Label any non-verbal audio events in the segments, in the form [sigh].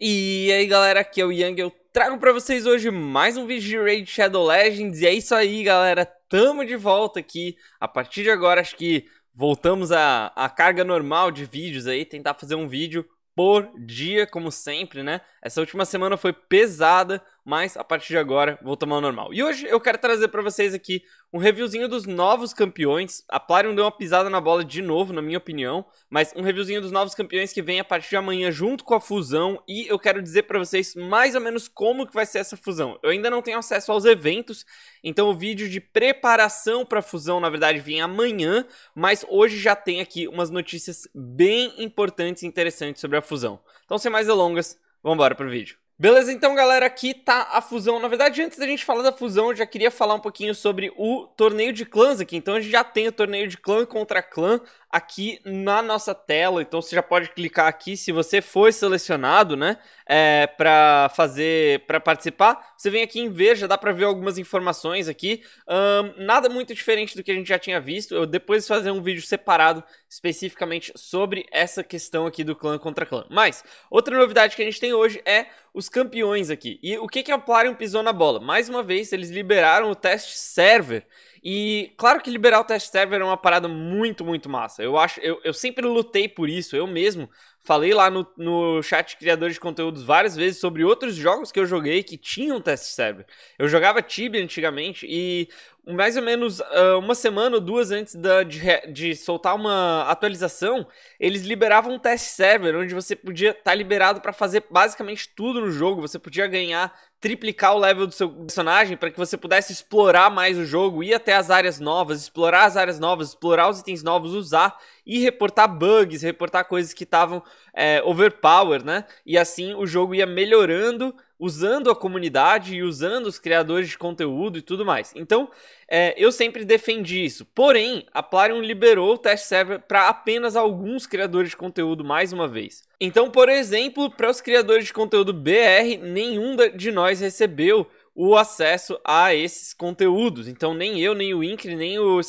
E aí galera, aqui é o Yang, eu trago pra vocês hoje mais um vídeo de Raid Shadow Legends E é isso aí galera, tamo de volta aqui A partir de agora acho que voltamos à, à carga normal de vídeos aí Tentar fazer um vídeo por dia, como sempre né Essa última semana foi pesada mas a partir de agora tomar o normal. E hoje eu quero trazer para vocês aqui um reviewzinho dos novos campeões. A Plarium deu uma pisada na bola de novo, na minha opinião, mas um reviewzinho dos novos campeões que vem a partir de amanhã junto com a fusão e eu quero dizer para vocês mais ou menos como que vai ser essa fusão. Eu ainda não tenho acesso aos eventos, então o vídeo de preparação para a fusão, na verdade, vem amanhã, mas hoje já tem aqui umas notícias bem importantes e interessantes sobre a fusão. Então, sem mais delongas, vamos embora pro vídeo. Beleza, então galera, aqui tá a fusão. Na verdade, antes da gente falar da fusão, eu já queria falar um pouquinho sobre o torneio de clãs aqui. Então a gente já tem o torneio de clã contra clã aqui na nossa tela. Então você já pode clicar aqui se você foi selecionado, né, é, para fazer, para participar. Você vem aqui em ver, já dá para ver algumas informações aqui. Um, nada muito diferente do que a gente já tinha visto. Eu depois fazer um vídeo separado especificamente sobre essa questão aqui do clã contra clã. Mas outra novidade que a gente tem hoje é os campeões aqui. E o que que a é Plarium pisou na bola? Mais uma vez eles liberaram o teste server e claro que liberar o test server é uma parada muito, muito massa. Eu acho, eu, eu sempre lutei por isso, eu mesmo falei lá no, no chat criador de conteúdos várias vezes sobre outros jogos que eu joguei que tinham test server. Eu jogava Tibia antigamente e mais ou menos uh, uma semana ou duas antes da, de, de, soltar uma atualização, eles liberavam um test server onde você podia estar tá liberado para fazer basicamente tudo no jogo. Você podia ganhar, triplicar o level do seu personagem para que você pudesse explorar mais o jogo, ir até as áreas novas, explorar as áreas novas, explorar os itens novos, usar e reportar bugs, reportar coisas que estavam é, eh, overpower, né? E assim o jogo ia melhorando usando a comunidade e usando os criadores de conteúdo e tudo mais. Então, é, eu sempre defendi isso. Porém, a Plarium liberou o test server para apenas alguns criadores de conteúdo mais uma vez. Então, por exemplo, para os criadores de conteúdo BR, nenhum de nós recebeu o acesso a esses conteúdos. Então, nem eu, nem o Incre, nem o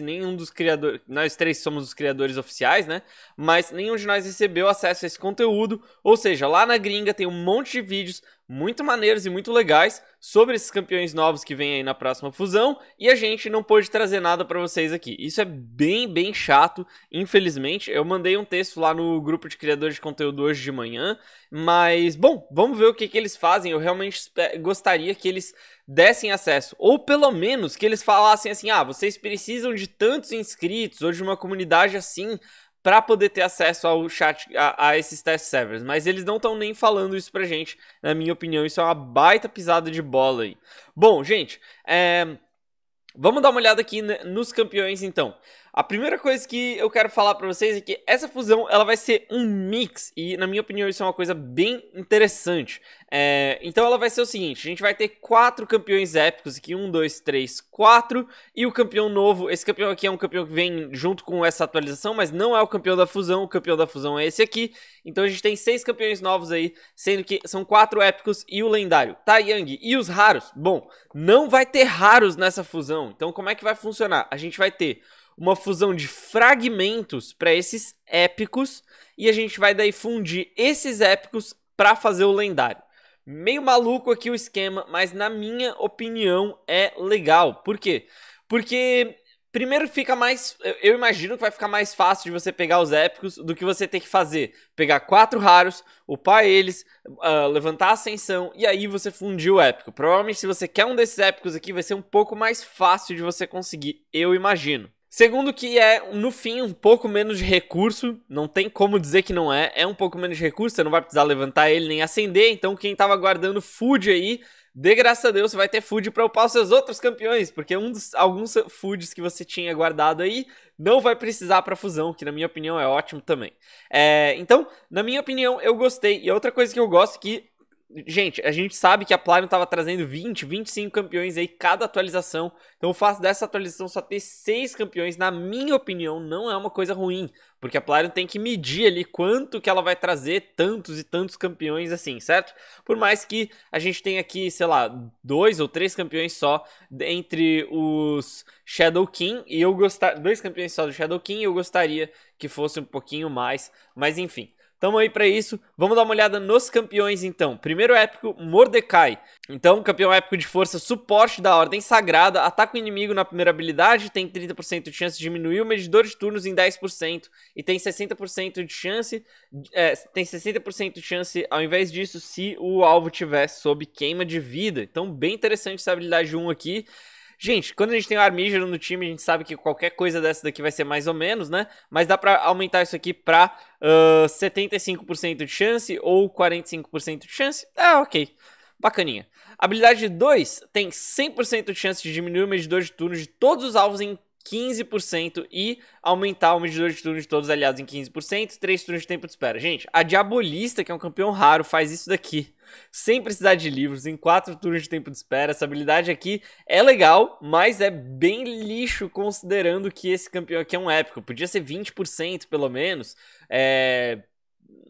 nem um dos criadores. Nós três somos os criadores oficiais, né? Mas nenhum de nós recebeu acesso a esse conteúdo. Ou seja, lá na gringa tem um monte de vídeos muito maneiros e muito legais sobre esses campeões novos que vem aí na próxima fusão e a gente não pôde trazer nada para vocês aqui. Isso é bem, bem chato, infelizmente. Eu mandei um texto lá no grupo de criadores de conteúdo hoje de manhã, mas bom, vamos ver o que, que eles fazem. Eu realmente gostaria que eles dessem acesso, ou pelo menos que eles falassem assim: ah, vocês precisam de tantos inscritos ou de uma comunidade assim para poder ter acesso ao chat, a, a esses test servers. Mas eles não estão nem falando isso pra gente, na minha opinião. Isso é uma baita pisada de bola aí. Bom, gente, é... vamos dar uma olhada aqui né, nos campeões então. A primeira coisa que eu quero falar para vocês é que essa fusão ela vai ser um mix e, na minha opinião, isso é uma coisa bem interessante. É, então ela vai ser o seguinte, a gente vai ter quatro campeões épicos aqui, um, dois, três, quatro, e o campeão novo, esse campeão aqui é um campeão que vem junto com essa atualização, mas não é o campeão da fusão, o campeão da fusão é esse aqui, então a gente tem seis campeões novos aí, sendo que são quatro épicos e o lendário, tá Yang? E os raros? Bom, não vai ter raros nessa fusão, então como é que vai funcionar? A gente vai ter uma fusão de fragmentos para esses épicos e a gente vai daí fundir esses épicos para fazer o lendário. Meio maluco aqui o esquema, mas na minha opinião é legal. Por quê? Porque Primeiro fica mais. Eu imagino que vai ficar mais fácil de você pegar os épicos do que você ter que fazer. Pegar quatro raros, upar eles, uh, levantar a ascensão e aí você fundir o épico. Provavelmente, se você quer um desses épicos aqui, vai ser um pouco mais fácil de você conseguir, eu imagino. Segundo que é, no fim, um pouco menos de recurso, não tem como dizer que não é, é um pouco menos de recurso, você não vai precisar levantar ele nem acender, então quem tava guardando food aí, de graça a Deus, você vai ter food para upar os seus outros campeões, porque um dos, alguns foods que você tinha guardado aí não vai precisar para fusão, que na minha opinião é ótimo também. É, então, na minha opinião, eu gostei. E outra coisa que eu gosto é que gente, a gente sabe que a Platinum estava trazendo 20, 25 campeões aí cada atualização. Então o fato dessa atualização só ter 6 campeões, na minha opinião, não é uma coisa ruim. Porque a Platinum tem que medir ali quanto que ela vai trazer tantos e tantos campeões assim, certo? Por mais que a gente tenha aqui, sei lá, dois ou três campeões só entre os Shadow King e eu gostar dois campeões só do Shadow King, eu gostaria que fosse um pouquinho mais, mas enfim. Tamo aí para isso. Vamos dar uma olhada nos campeões então. Primeiro épico, Mordecai. Então, campeão épico de força, suporte da Ordem Sagrada, ataca o inimigo na primeira habilidade, tem 30% de chance de diminuir o medidor de turnos em 10% e tem 60% de chance, é, tem 60% de chance ao invés disso se o alvo tiver sob queima de vida. Então, bem interessante essa habilidade 1 aqui. Gente, quando a gente tem o Armígero no time, a gente sabe que qualquer coisa dessa daqui vai ser mais ou menos, né? Mas dá pra aumentar isso aqui pra uh, 75% de chance ou 45% de chance. Ah, ok. Bacaninha. Habilidade 2 tem 100% de chance de diminuir o medidor de turno de todos os alvos em 15% e aumentar o medidor de turno de todos os aliados em 15%, 3 turnos de tempo de espera. Gente, a Diabolista, que é um campeão raro, faz isso daqui. Sem precisar de livros, em 4 turnos de tempo de espera. Essa habilidade aqui é legal, mas é bem lixo considerando que esse campeão aqui é um épico. Podia ser 20% pelo menos. É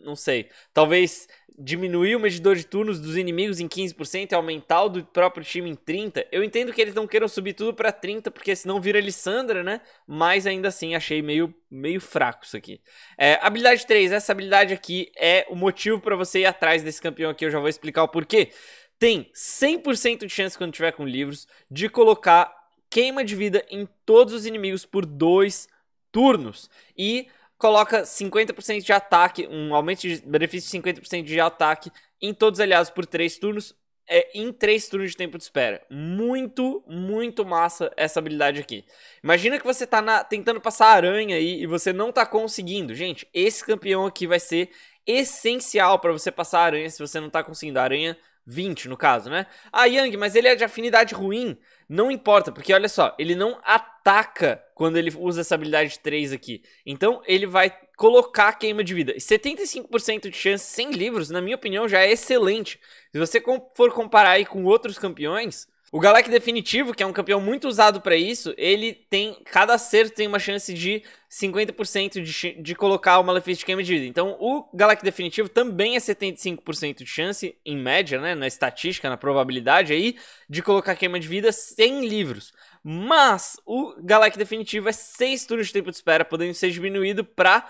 não sei. Talvez diminuir o medidor de turnos dos inimigos em 15% e aumentar o do próprio time em 30%. Eu entendo que eles não queiram subir tudo para 30%, porque senão vira Lissandra, né? Mas ainda assim, achei meio, meio fraco isso aqui. É, habilidade 3, essa habilidade aqui é o motivo para você ir atrás desse campeão aqui. Eu já vou explicar o porquê. Tem 100% de chance quando tiver com livros de colocar queima de vida em todos os inimigos por dois turnos. E coloca 50% de ataque, um aumento de benefício de 50% de ataque em todos os aliados por 3 turnos, é, em 3 turnos de tempo de espera. Muito, muito massa essa habilidade aqui. Imagina que você tá na, tentando passar aranha aí e você não tá conseguindo. Gente, esse campeão aqui vai ser essencial para você passar aranha se você não tá conseguindo. A aranha 20 no caso, né? Ah, Yang, mas ele é de afinidade ruim. Não importa, porque olha só, ele não ataca quando ele usa essa habilidade 3 aqui. Então ele vai colocar queima de vida. 75% de chance, sem livros, na minha opinião, já é excelente. Se você for comparar aí com outros campeões, o Galak Definitivo, que é um campeão muito usado para isso, ele tem. Cada acerto tem uma chance de 50% de, de colocar o Malefício de Queima de Vida. Então, o Galak Definitivo também é 75% de chance, em média, né? Na estatística, na probabilidade aí, de colocar queima de vida sem livros. Mas o Galak Definitivo é 6 turnos de tempo de espera, podendo ser diminuído para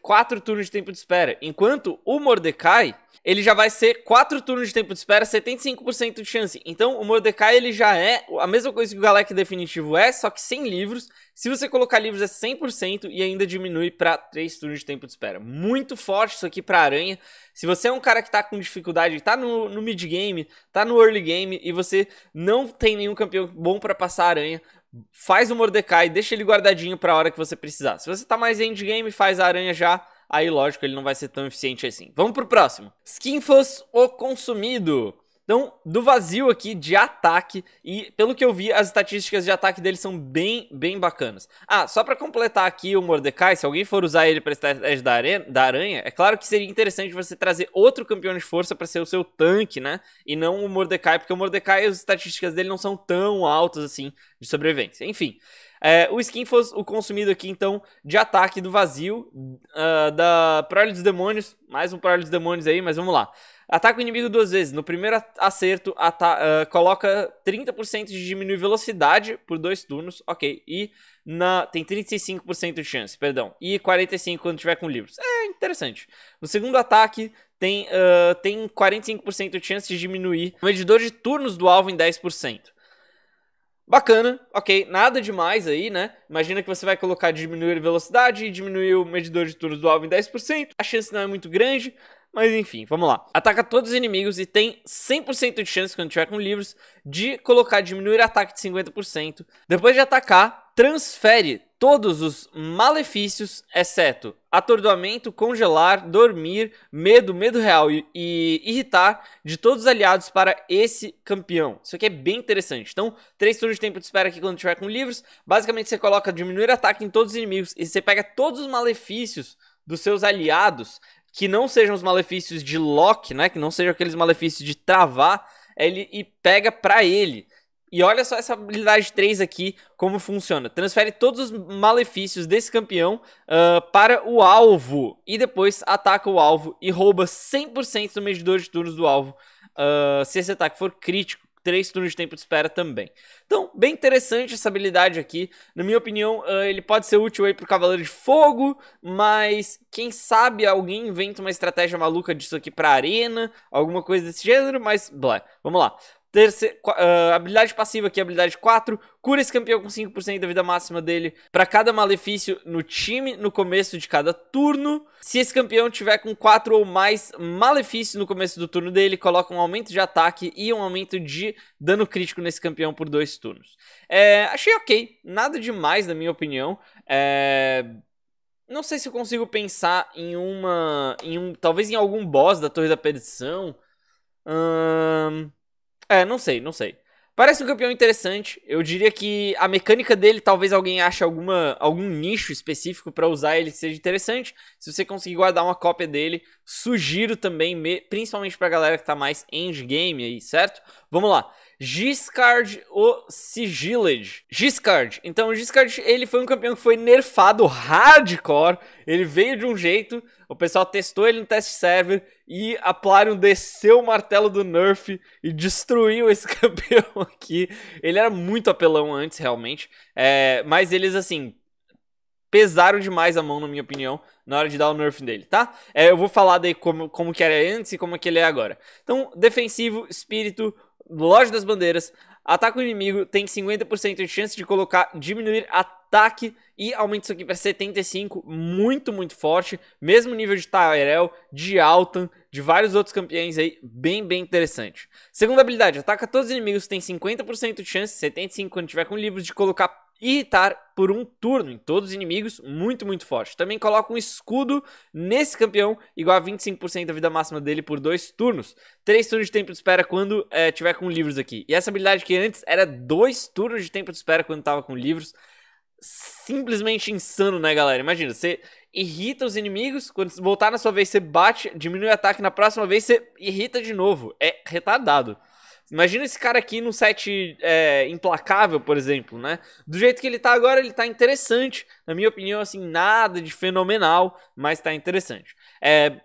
quatro turnos de tempo de espera. Enquanto o Mordecai, ele já vai ser quatro turnos de tempo de espera, 75% de chance. Então, o Mordecai, ele já é a mesma coisa que o Galec Definitivo é, só que sem livros. Se você colocar livros, é 100% e ainda diminui para três turnos de tempo de espera. Muito forte isso aqui para Aranha. Se você é um cara que tá com dificuldade, tá no, no mid game, tá no early game e você não tem nenhum campeão bom para passar Aranha, faz o Mordecai, deixa ele guardadinho pra hora que você precisar. Se você tá mais endgame, faz a aranha já. Aí, lógico, ele não vai ser tão eficiente assim. Vamos pro próximo. Skinfos, o consumido. Então, do vazio aqui de ataque, e pelo que eu vi, as estatísticas de ataque dele são bem, bem bacanas. Ah, só para completar aqui o Mordecai, se alguém for usar ele pra estratégia da, da aranha, é claro que seria interessante você trazer outro campeão de força para ser o seu tanque, né? E não o Mordecai, porque o Mordecai, as estatísticas dele não são tão altas assim de sobrevivência. Enfim. É, o skin foi o consumido aqui, então, de ataque do vazio, uh, da Prole dos Demônios, mais um Prole dos Demônios aí, mas vamos lá. Ataca o inimigo duas vezes. No primeiro acerto, uh, coloca 30% de diminuir velocidade por dois turnos, ok. E na, tem 35% de chance, perdão. E 45% quando tiver com livros. É interessante. No segundo ataque, tem, uh, tem 45% de chance de diminuir o medidor de turnos do alvo em 10%. Bacana, ok, nada demais aí, né? Imagina que você vai colocar diminuir velocidade e diminuir o medidor de turnos do alvo em 10%. A chance não é muito grande, mas enfim, vamos lá. Ataca todos os inimigos e tem 100% de chance, quando tiver com livros, de colocar diminuir ataque de 50%. Depois de atacar, transfere todos os malefícios, exceto atordoamento, congelar, dormir, medo, medo real e, e, irritar de todos os aliados para esse campeão. Isso aqui é bem interessante. Então, três turnos de tempo de espera aqui quando tiver com livros. Basicamente, você coloca diminuir ataque em todos os inimigos e você pega todos os malefícios dos seus aliados que não sejam os malefícios de lock, né? Que não sejam aqueles malefícios de travar ele, e pega para ele. E olha só essa habilidade 3 aqui, como funciona. Transfere todos os malefícios desse campeão uh, para o alvo. E depois ataca o alvo e rouba 100% do medidor de turnos do alvo uh, se esse ataque for crítico três turnos de tempo de espera também. Então, bem interessante essa habilidade aqui. Na minha opinião, ah, ele pode ser útil aí pro Cavaleiro de Fogo, mas quem sabe alguém inventa uma estratégia maluca disso aqui pra arena, alguma coisa desse gênero, mas blé. Vamos lá. Terceira, uh, ah, habilidade passiva aqui, é habilidade 4. Cura esse campeão com 5% da vida máxima dele para cada malefício no time no começo de cada turno. Se esse campeão tiver com 4 ou mais malefícios no começo do turno dele, coloca um aumento de ataque e um aumento de dano crítico nesse campeão por dois turnos. É, achei ok, nada demais na minha opinião. É, não sei se eu consigo pensar em uma. Em um, talvez em algum boss da Torre da Perdição. Hum é, não sei, não sei. Parece um campeão interessante. Eu diria que a mecânica dele, talvez alguém ache alguma, algum nicho específico para usar ele que seja interessante. Se você conseguir guardar uma cópia dele, sugiro também, principalmente pra galera que tá mais endgame aí, certo? Vamos lá. Giscard o Sigiled. Giscard. Então, o Giscard, ele foi um campeão que foi nerfado hardcore. Ele veio de um jeito, o pessoal testou ele no test server e a Plarium desceu o martelo do nerf e destruiu esse [laughs] campeão aqui. Ele era muito apelão antes, realmente. É, mas eles, assim, pesaram demais a mão, na minha opinião, na hora de dar o nerf dele, tá? É, eu vou falar daí como, como que era antes e como que ele é agora. Então, defensivo, espírito, Loja das Bandeiras, ataca o inimigo, tem 50% de chance de colocar, diminuir ataque e aumenta isso aqui para 75, muito, muito forte. Mesmo nível de Tyrell, de Altan, de vários outros campeões aí, bem, bem interessante. Segunda habilidade, ataca todos os inimigos, tem 50% de chance, 75 quando tiver com livros, de colocar irritar por um turno em todos os inimigos, muito, muito forte. Também coloca um escudo nesse campeão, igual a 25% da vida máxima dele por dois turnos. Três turnos de tempo de espera quando é, tiver com livros aqui. E essa habilidade que antes era dois turnos de tempo de espera quando tava com livros. Simplesmente insano, né, galera? Imagina, você irrita os inimigos, quando voltar na sua vez você bate, diminui o ataque, na próxima vez você irrita de novo. É retardado. Imagina esse cara aqui no set é, implacável, por exemplo, né? Do jeito que ele tá agora, ele tá interessante. Na minha opinião, assim, nada de fenomenal, mas tá interessante. É,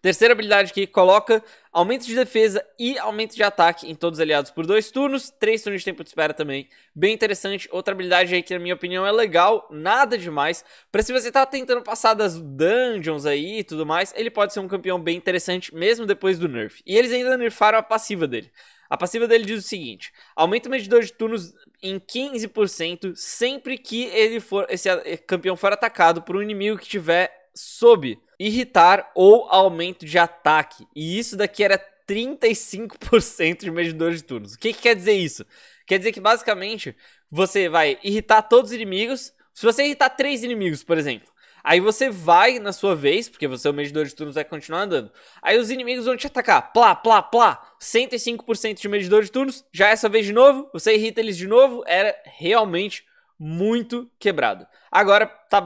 terceira habilidade que coloca aumento de defesa e aumento de ataque em todos os aliados por dois turnos, três turnos de tempo de espera também. Bem interessante. Outra habilidade aí que, na minha opinião, é legal, nada demais. Pra se você tá tentando passar das dungeons aí e tudo mais, ele pode ser um campeão bem interessante, mesmo depois do nerf. E eles ainda nerfaram a passiva dele. A passiva dele diz o seguinte: aumenta o medidor de turnos em 15% sempre que ele for esse é, campeão for atacado por um inimigo que tiver sob irritar ou aumento de ataque. E isso daqui era 35% de medidor de turnos. O que, que quer dizer isso? Quer dizer que basicamente você vai irritar todos os inimigos. Se você irritar três inimigos, por exemplo, Aí você vai na sua vez, porque você é o medidor de turnos, vai continuar andando. Aí os inimigos vão te atacar, plá, plá, plá. 105% de medidor de turnos. Já essa é vez de novo, você irrita eles de novo, era realmente muito quebrado. Agora tá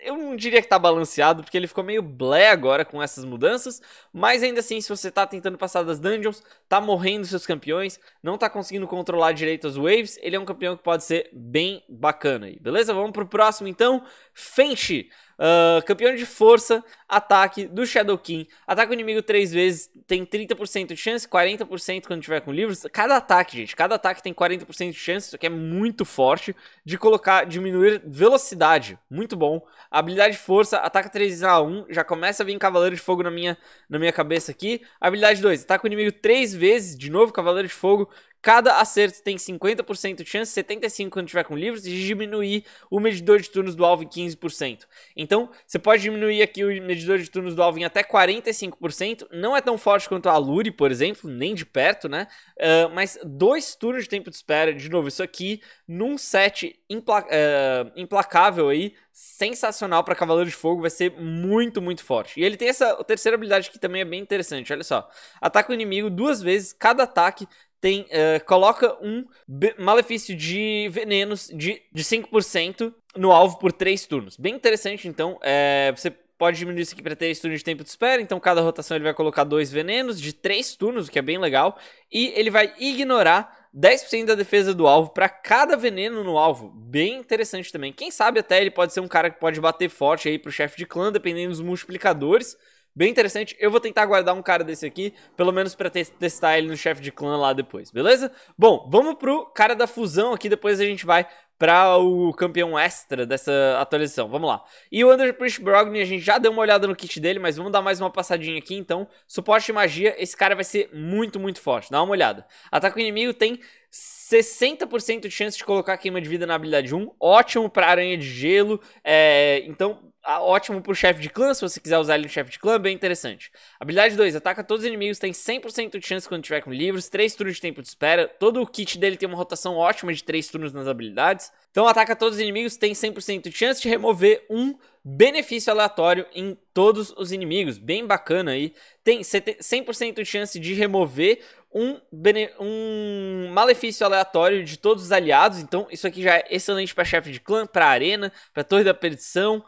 eu não diria que tá balanceado, porque ele ficou meio blé agora com essas mudanças, mas ainda assim, se você tá tentando passar das dungeons, tá morrendo seus campeões, não tá conseguindo controlar direito as waves, ele é um campeão que pode ser bem bacana aí, beleza? Vamos pro próximo então, Fenchi. Uh, campeão de força, ataque do Shadow King. Ataca o inimigo três vezes, tem 30% de chance, 40% quando tiver com livros. Cada ataque, gente, cada ataque tem 40% de chance, isso aqui é muito forte, de colocar, diminuir velocidade, muito bom. Habilidade força, ataca 3 a 1, já começa a vir Cavaleiro de Fogo na minha, na minha cabeça aqui. Habilidade 2, ataca o inimigo três vezes, de novo Cavaleiro de Fogo. Cada acerto tem 50% de chance, 75% quando tiver com livros, de diminuir o medidor de turnos do alvo em 15%. Então, você pode diminuir aqui o medidor de turnos do alvo em até 45%. Não é tão forte quanto a Luri, por exemplo, nem de perto, né? Uh, mas dois turnos de tempo de espera, de novo, isso aqui, num set impla uh, implacável aí, sensacional para Cavaleiro de Fogo, vai ser muito, muito forte. E ele tem essa terceira habilidade que também é bem interessante, olha só. Ataca o inimigo duas vezes, cada ataque tem, uh, coloca um malefício de venenos de, de 5% no alvo por 3 turnos. Bem interessante, então, é, você pode diminuir isso aqui para 3 turnos de tempo de espera. Então, cada rotação ele vai colocar dois venenos de 3 turnos, o que é bem legal. E ele vai ignorar 10% da defesa do alvo para cada veneno no alvo. Bem interessante também. Quem sabe até ele pode ser um cara que pode bater forte aí pro chefe de clã, dependendo dos multiplicadores bem interessante. Eu vou tentar guardar um cara desse aqui, pelo menos pra te testar ele no chefe de clã lá depois, beleza? Bom, vamos pro cara da fusão aqui, depois a gente vai para o campeão extra dessa atualização. Vamos lá. E o Underpriest Brogni, a gente já deu uma olhada no kit dele, mas vamos dar mais uma passadinha aqui, então. Suporte e magia, esse cara vai ser muito, muito forte. Dá uma olhada. Ataque inimigo tem 60% de chance de colocar queima de vida na habilidade 1. Ótimo para aranha de gelo. É... Então, ótimo pro chefe de clã, se você quiser usar ele no chefe de clã, bem interessante. Habilidade 2, ataca todos os inimigos, tem 100% de chance quando tiver com livros, 3 turnos de tempo de espera, todo o kit dele tem uma rotação ótima de 3 turnos nas habilidades. Então ataca todos os inimigos, tem 100% de chance de remover um benefício aleatório em todos os inimigos, bem bacana aí. Tem 100% de chance de remover um, um malefício aleatório de todos os aliados, então isso aqui já é excelente para chefe de clã, para arena, para torre da perdição,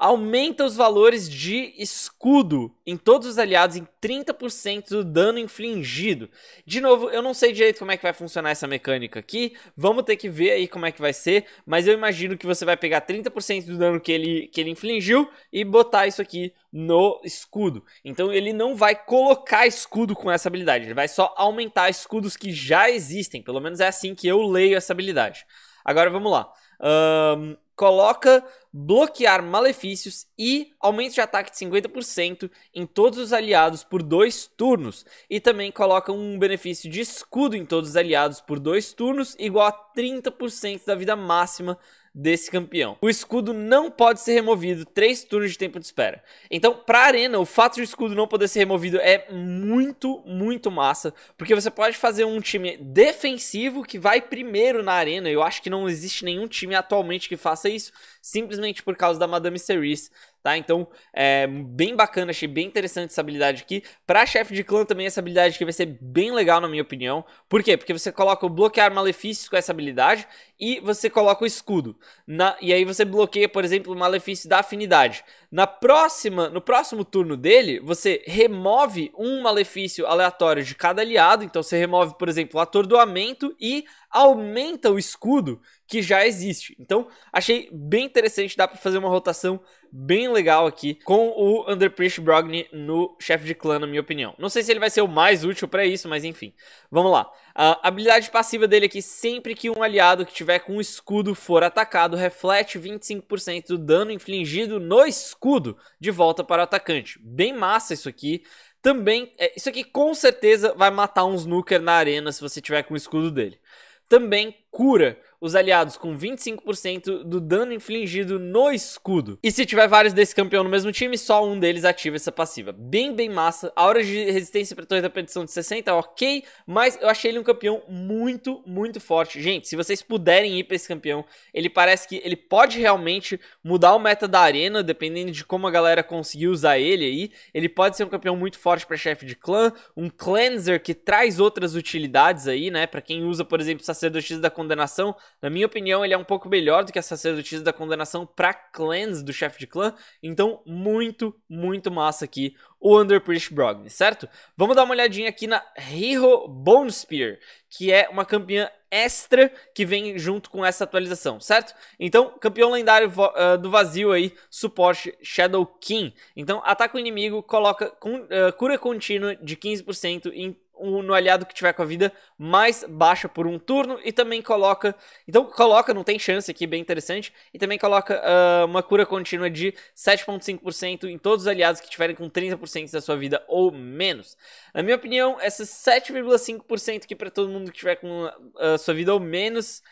aumenta os valores de escudo em todos os aliados em 30% do dano infligido. De novo, eu não sei direito como é que vai funcionar essa mecânica aqui, vamos ter que ver aí como é que vai ser, mas eu imagino que você vai pegar 30% do dano que ele, que ele infligiu e botar isso aqui no escudo. Então ele não vai colocar escudo com essa habilidade, ele vai só aumentar escudos que já existem, pelo menos é assim que eu leio essa habilidade. Agora vamos lá. Um, coloca bloquear malefícios e aumento de ataque de 50% em todos os aliados por dois turnos. E também coloca um benefício de escudo em todos os aliados por dois turnos, igual a 30% da vida máxima desse campeão. O escudo não pode ser removido três turnos de tempo de espera. Então, pra arena, o fato de o escudo não poder ser removido é muito, muito massa, porque você pode fazer um time defensivo que vai primeiro na arena. Eu acho que não existe nenhum time atualmente que faça isso, simplesmente por causa da Madame Cerise tá? Então, é bem bacana, achei bem interessante essa habilidade aqui. Pra chefe de clã também essa habilidade aqui vai ser bem legal, na minha opinião. Por quê? Porque você coloca o bloquear malefícios com essa habilidade e você coloca o escudo. Na... E aí você bloqueia, por exemplo, o malefício da afinidade. Na próxima, no próximo turno dele, você remove um malefício aleatório de cada aliado. Então você remove, por exemplo, o atordoamento e aumenta o escudo que já existe. Então, achei bem interessante, dá para fazer uma rotação bem legal aqui com o Underpriest Brogni no chefe de clã, na minha opinião. Não sei se ele vai ser o mais útil para isso, mas enfim. Vamos lá. A habilidade passiva dele aqui, sempre que um aliado que tiver com um escudo for atacado, reflete 25% do dano infligido no escudo de volta para o atacante. Bem massa isso aqui. Também, é, isso aqui com certeza vai matar uns Nuker na arena se você tiver com o escudo dele. Também cura os aliados com 25% do dano infligido no escudo. E se tiver vários desse campeão no mesmo time, só um deles ativa essa passiva. Bem, bem massa. A hora de resistência para torre da petição de 60, ok, mas eu achei ele um campeão muito, muito forte. Gente, se vocês puderem ir para esse campeão, ele parece que ele pode realmente mudar o meta da arena, dependendo de como a galera conseguir usar ele aí. Ele pode ser um campeão muito forte para chefe de clã, um cleanser que traz outras utilidades aí, né? Para quem usa, por exemplo, sacerdotisa da condenação, na minha opinião, ele é um pouco melhor do que a sacerdotisa da condenação pra clans do chefe de clã. Então, muito, muito massa aqui o Underpriest Brogni, certo? Vamos dar uma olhadinha aqui na Hero Bone Spear, que é uma campeã extra que vem junto com essa atualização, certo? Então, campeão lendário uh, do vazio aí, suporte Shadow King. Então, ataca o inimigo, coloca com, uh, ah, cura contínua de 15% em no aliado que tiver com a vida mais baixa por um turno e também coloca. Então coloca, não tem chance aqui, bem interessante. E também coloca uh, uma cura contínua de 7,5% em todos os aliados que tiverem com 30% da sua vida ou menos. Na minha opinião, essas 7,5% aqui para todo mundo que tiver com a uh, sua vida ou menos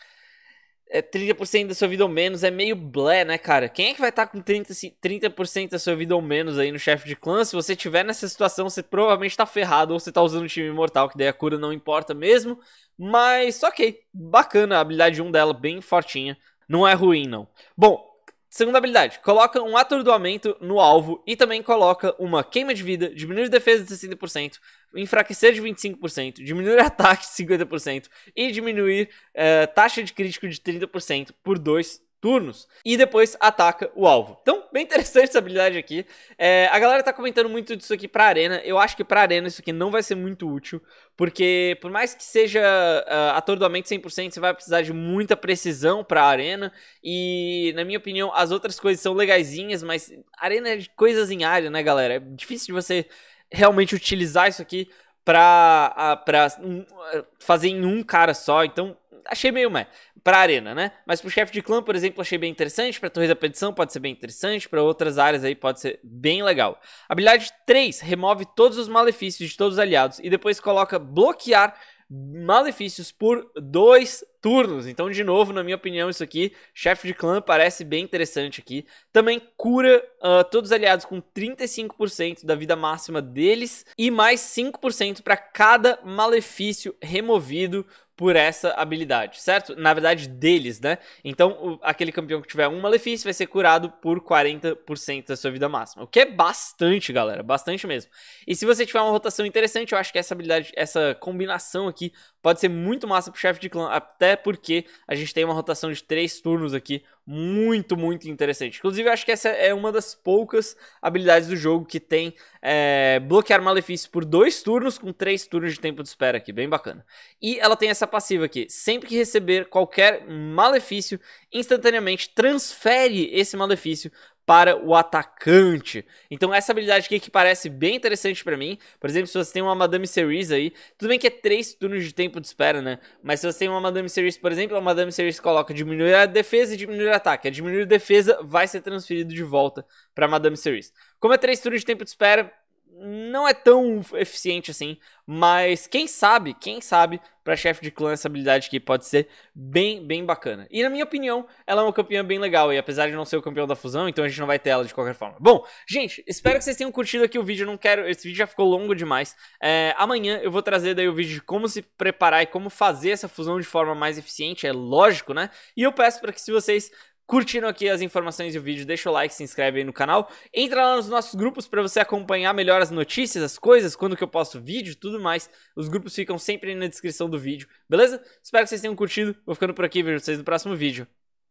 é 30% da sua vida ou menos é meio blé, né, cara? Quem é que vai estar tá com 30, 30% assim, da sua vida ou menos aí no chefe de clã? Se você tiver nessa situação, você provavelmente tá ferrado ou você tá usando o time imortal, que daí a cura não importa mesmo. Mas, ok, bacana, a habilidade 1 dela bem fortinha. Não é ruim, não. Bom, Segunda habilidade, coloca um atordoamento no alvo e também coloca uma queima de vida, diminuir defesa de 60%, enfraquecer de 25%, diminuir [laughs] ataque de 50% e diminuir uh, taxa de crítico de 30% por 2 turnos e depois ataca o alvo. Então, bem interessante essa habilidade aqui. É, a galera tá comentando muito disso aqui pra arena. Eu acho que pra arena isso aqui não vai ser muito útil, porque por mais que seja uh, atordoamento 100%, você vai precisar de muita precisão pra arena e, na minha opinião, as outras coisas são legaisinhas, mas arena é de coisas em área, né, galera? É difícil de você realmente utilizar isso aqui pra, uh, pra um, uh, fazer em um cara só, então achei meio meh. Pra arena, né? Mas pro chefe de clã, por exemplo, achei bem interessante. Pra torre da petição pode ser bem interessante. Pra outras áreas aí pode ser bem legal. Habilidade 3. Remove todos os malefícios de todos os aliados. E depois coloca bloquear malefícios por dois turnos. Então, de novo, na minha opinião, isso aqui, chefe de clã, parece bem interessante aqui. Também cura uh, todos os aliados com 35% da vida máxima deles e mais 5% para cada malefício removido por essa habilidade, certo? Na verdade, deles, né? Então, o, aquele campeão que tiver um Malefício vai ser curado por 40% da sua vida máxima, o que é bastante, galera, bastante mesmo. E se você tiver uma rotação interessante, eu acho que essa habilidade, essa combinação aqui pode ser muito massa pro chefe de clã, até porque a gente tem uma rotação de 3 turnos aqui, muito, muito interessante. Inclusive, acho que essa é uma das poucas habilidades do jogo que tem é, bloquear malefício por dois turnos com três turnos de tempo de espera aqui, bem bacana. E ela tem essa passiva aqui, sempre que receber qualquer malefício, instantaneamente transfere esse malefício para o atacante. Então essa habilidade aqui que parece bem interessante para mim, por exemplo, se você tem uma Madame Series aí, tudo bem que é 3 turnos de tempo de espera, né? Mas se você tem uma Madame Series, por exemplo, a Madame Series coloca diminuir a defesa e diminuir o ataque. A diminuir a defesa vai ser transferido de volta para Madame Series. Como é 3 turnos de tempo de espera, não é tão eficiente assim, mas quem sabe, quem sabe, para chefe de clã essa habilidade aqui pode ser bem, bem bacana. E na minha opinião, ela é uma campeã bem legal, e apesar de não ser o campeão da fusão, então a gente não vai ter ela de qualquer forma. Bom, gente, espero que vocês tenham curtido aqui o vídeo, eu não quero, esse vídeo já ficou longo demais. É, amanhã eu vou trazer daí o vídeo de como se preparar e como fazer essa fusão de forma mais eficiente, é lógico, né? E eu peço para que se vocês Curtindo aqui as informações e o vídeo, deixa o like, se inscreve aí no canal. Entra lá nos nossos grupos para você acompanhar melhor as notícias, as coisas, quando que eu posto vídeo tudo mais. Os grupos ficam sempre aí na descrição do vídeo, beleza? Espero que vocês tenham curtido. Vou ficando por aqui, vejo vocês no próximo vídeo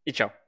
e tchau.